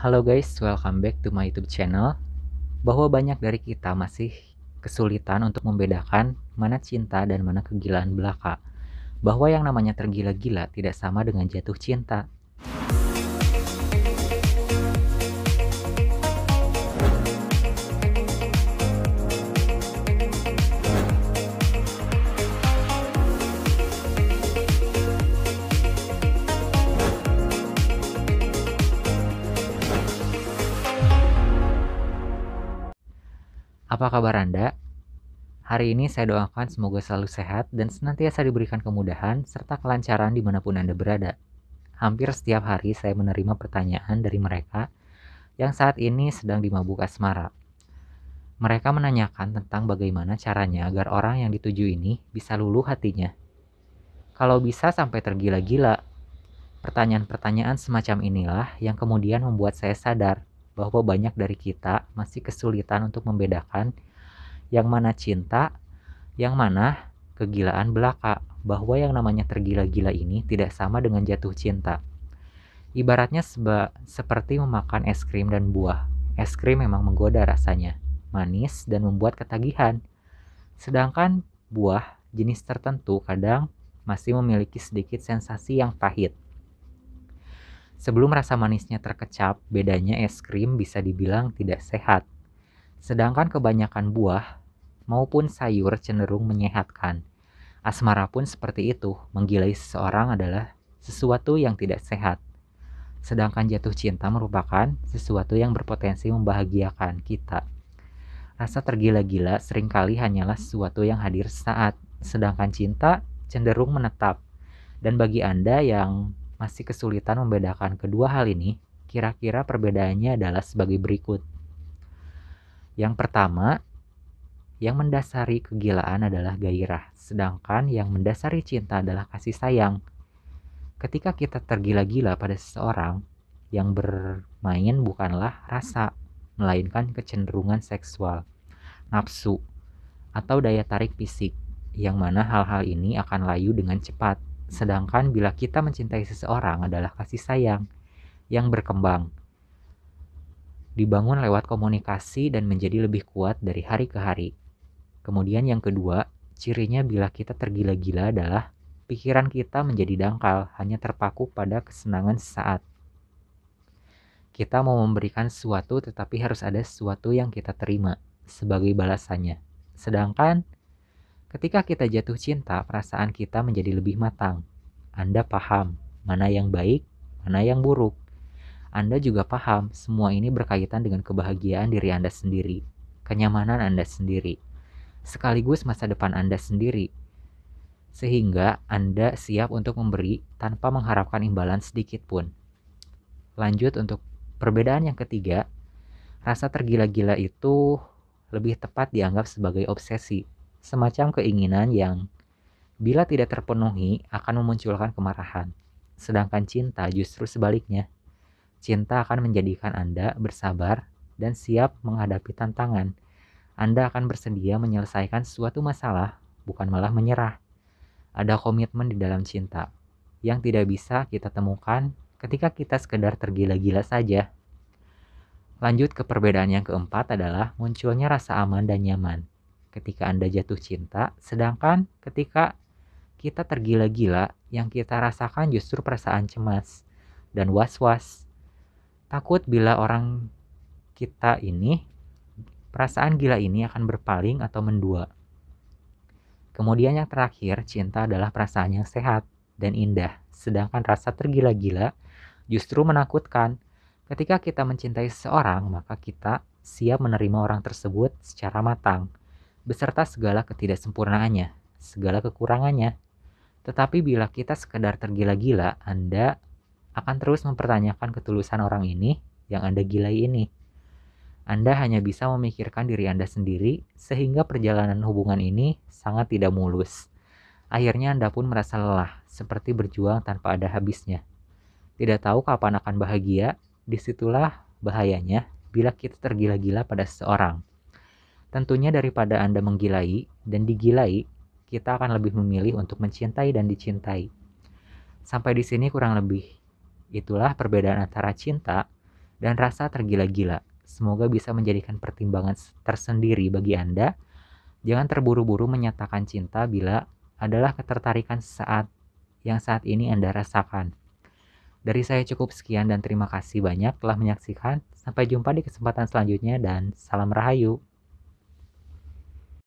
Halo guys, welcome back to my YouTube channel. Bahwa banyak dari kita masih kesulitan untuk membedakan mana cinta dan mana kegilaan belaka. Bahwa yang namanya tergila-gila tidak sama dengan jatuh cinta. Apa kabar Anda? Hari ini saya doakan semoga selalu sehat dan senantiasa diberikan kemudahan serta kelancaran dimanapun Anda berada. Hampir setiap hari saya menerima pertanyaan dari mereka yang saat ini sedang dimabuk asmara. Mereka menanyakan tentang bagaimana caranya agar orang yang dituju ini bisa luluh hatinya. Kalau bisa sampai tergila-gila, pertanyaan-pertanyaan semacam inilah yang kemudian membuat saya sadar bahwa banyak dari kita masih kesulitan untuk membedakan yang mana cinta, yang mana kegilaan belaka, bahwa yang namanya tergila-gila ini tidak sama dengan jatuh cinta. Ibaratnya seba, seperti memakan es krim dan buah. Es krim memang menggoda rasanya, manis dan membuat ketagihan. Sedangkan buah jenis tertentu kadang masih memiliki sedikit sensasi yang pahit. Sebelum rasa manisnya terkecap, bedanya es krim bisa dibilang tidak sehat. Sedangkan kebanyakan buah maupun sayur cenderung menyehatkan. Asmara pun seperti itu, menggilai seseorang adalah sesuatu yang tidak sehat. Sedangkan jatuh cinta merupakan sesuatu yang berpotensi membahagiakan kita. Rasa tergila-gila seringkali hanyalah sesuatu yang hadir saat, sedangkan cinta cenderung menetap. Dan bagi Anda yang masih kesulitan membedakan kedua hal ini, kira-kira perbedaannya adalah sebagai berikut. Yang pertama, yang mendasari kegilaan adalah gairah, sedangkan yang mendasari cinta adalah kasih sayang. Ketika kita tergila-gila pada seseorang, yang bermain bukanlah rasa, melainkan kecenderungan seksual, nafsu, atau daya tarik fisik, yang mana hal-hal ini akan layu dengan cepat Sedangkan bila kita mencintai seseorang adalah kasih sayang yang berkembang. Dibangun lewat komunikasi dan menjadi lebih kuat dari hari ke hari. Kemudian yang kedua, cirinya bila kita tergila-gila adalah pikiran kita menjadi dangkal, hanya terpaku pada kesenangan sesaat. Kita mau memberikan sesuatu tetapi harus ada sesuatu yang kita terima sebagai balasannya. Sedangkan Ketika kita jatuh cinta, perasaan kita menjadi lebih matang. Anda paham mana yang baik, mana yang buruk. Anda juga paham semua ini berkaitan dengan kebahagiaan diri Anda sendiri, kenyamanan Anda sendiri, sekaligus masa depan Anda sendiri. Sehingga Anda siap untuk memberi tanpa mengharapkan imbalan sedikit pun. Lanjut untuk perbedaan yang ketiga, rasa tergila-gila itu lebih tepat dianggap sebagai obsesi semacam keinginan yang bila tidak terpenuhi akan memunculkan kemarahan. Sedangkan cinta justru sebaliknya. Cinta akan menjadikan Anda bersabar dan siap menghadapi tantangan. Anda akan bersedia menyelesaikan suatu masalah, bukan malah menyerah. Ada komitmen di dalam cinta yang tidak bisa kita temukan ketika kita sekedar tergila-gila saja. Lanjut ke perbedaan yang keempat adalah munculnya rasa aman dan nyaman ketika Anda jatuh cinta, sedangkan ketika kita tergila-gila, yang kita rasakan justru perasaan cemas dan was-was. Takut bila orang kita ini, perasaan gila ini akan berpaling atau mendua. Kemudian yang terakhir, cinta adalah perasaan yang sehat dan indah, sedangkan rasa tergila-gila justru menakutkan. Ketika kita mencintai seseorang, maka kita siap menerima orang tersebut secara matang beserta segala ketidaksempurnaannya, segala kekurangannya. Tetapi bila kita sekedar tergila-gila, Anda akan terus mempertanyakan ketulusan orang ini yang Anda gilai ini. Anda hanya bisa memikirkan diri Anda sendiri, sehingga perjalanan hubungan ini sangat tidak mulus. Akhirnya Anda pun merasa lelah, seperti berjuang tanpa ada habisnya. Tidak tahu kapan akan bahagia, disitulah bahayanya bila kita tergila-gila pada seseorang. Tentunya daripada Anda menggilai dan digilai, kita akan lebih memilih untuk mencintai dan dicintai. Sampai di sini kurang lebih. Itulah perbedaan antara cinta dan rasa tergila-gila. Semoga bisa menjadikan pertimbangan tersendiri bagi Anda. Jangan terburu-buru menyatakan cinta bila adalah ketertarikan saat yang saat ini Anda rasakan. Dari saya cukup sekian dan terima kasih banyak telah menyaksikan. Sampai jumpa di kesempatan selanjutnya dan salam rahayu.